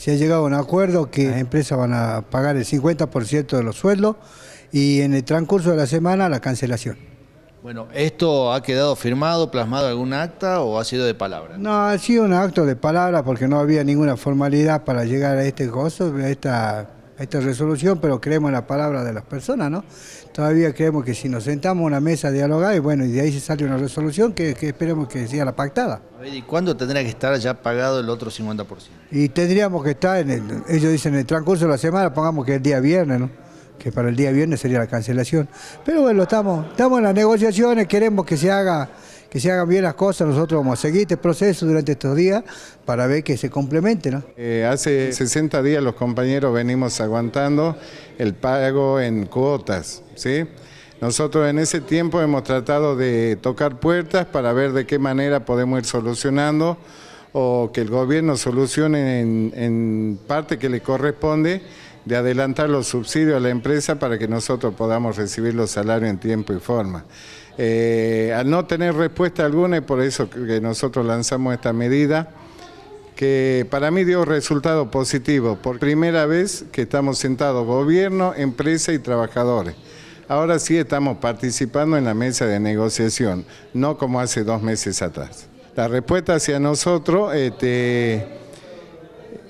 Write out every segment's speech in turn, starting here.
se ha llegado a un acuerdo que ah. las empresas van a pagar el 50% de los sueldos y en el transcurso de la semana la cancelación. Bueno, ¿esto ha quedado firmado, plasmado en algún acta o ha sido de palabra? No, ha sido un acto de palabra porque no había ninguna formalidad para llegar a este gozo, a esta esta resolución, pero creemos en la palabra de las personas, ¿no? Todavía creemos que si nos sentamos a una mesa a dialogar, y bueno, y de ahí se sale una resolución que, esperemos que sea la pactada. ¿y cuándo tendría que estar ya pagado el otro 50%? Y tendríamos que estar, en ellos dicen, en el transcurso de la semana, pongamos que el día viernes, ¿no? que para el día viernes sería la cancelación. Pero bueno, estamos, estamos en las negociaciones, queremos que se haga que se hagan bien las cosas, nosotros vamos a seguir este proceso durante estos días para ver que se complemente. ¿no? Eh, hace 60 días los compañeros venimos aguantando el pago en cuotas, ¿sí? Nosotros en ese tiempo hemos tratado de tocar puertas para ver de qué manera podemos ir solucionando o que el gobierno solucione en, en parte que le corresponde de adelantar los subsidios a la empresa para que nosotros podamos recibir los salarios en tiempo y forma. Eh, al no tener respuesta alguna, es por eso que nosotros lanzamos esta medida, que para mí dio resultado positivo, por primera vez que estamos sentados gobierno, empresa y trabajadores. Ahora sí estamos participando en la mesa de negociación, no como hace dos meses atrás. La respuesta hacia nosotros... Este,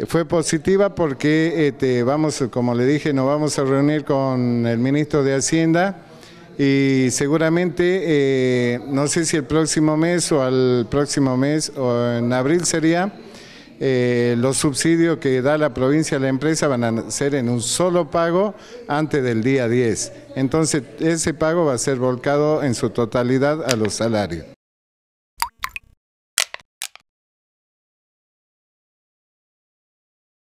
fue positiva porque este, vamos, como le dije, nos vamos a reunir con el ministro de Hacienda y seguramente, eh, no sé si el próximo mes o al próximo mes, o en abril sería, eh, los subsidios que da la provincia a la empresa van a ser en un solo pago antes del día 10. Entonces, ese pago va a ser volcado en su totalidad a los salarios.